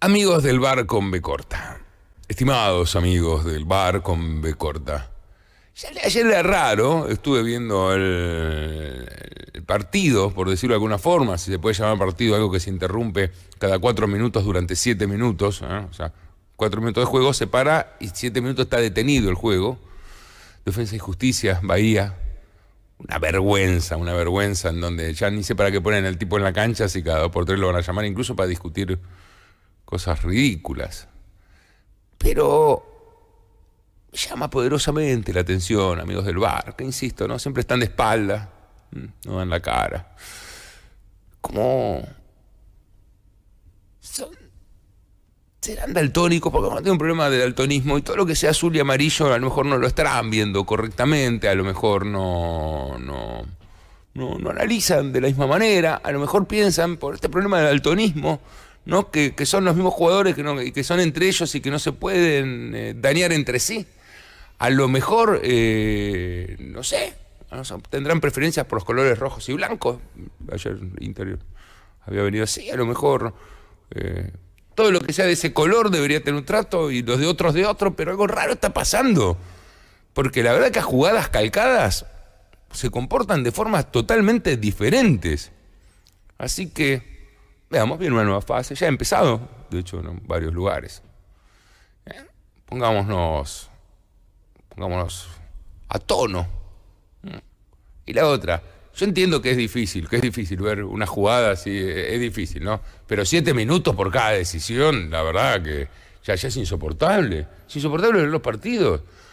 Amigos del bar con B corta. Estimados amigos del bar con B corta. Ayer era raro, estuve viendo el, partido, por decirlo de alguna forma, si se puede llamar partido algo que se interrumpe cada cuatro minutos durante siete minutos, ¿eh? o sea, cuatro minutos de juego se para y siete minutos está detenido el juego. Defensa y Justicia, Bahía, una vergüenza, una vergüenza en donde ya ni sé para qué ponen al tipo en la cancha, así cada dos por tres lo van a llamar incluso para discutir cosas ridículas. Pero llama poderosamente la atención, amigos del bar, que insisto, ¿no? Siempre están de espalda, no en la cara. Como. Son... Serán daltónicos, porque no tengo un problema de daltonismo y todo lo que sea azul y amarillo a lo mejor no lo estarán viendo correctamente, a lo mejor no, no, no, no analizan de la misma manera, a lo mejor piensan por este problema de daltonismo que, son los mismos jugadores que, que son entre ellos y que no se pueden eh, dañar entre sí. A lo mejor, eh, no sé, tendrán preferencias por los colores rojos y blancos. Ayer interior había venido así, a lo mejor eh, todo lo que sea de ese color debería tener un trato y los de otros de otro, pero algo raro está pasando. Porque la verdad que a jugadas calcadas se comportan de formas totalmente diferentes. Así que veamos bien una nueva fase, ya ha empezado, de hecho, en varios lugares. ¿Eh? Pongámonos, pongámonos a tono. ¿Mm? Y la otra, yo entiendo que es difícil, que es difícil ver una jugada así, eh, es difícil, ¿no? Pero siete minutos por cada decisión, la verdad que ya, ya es insoportable. Es insoportable ver los partidos.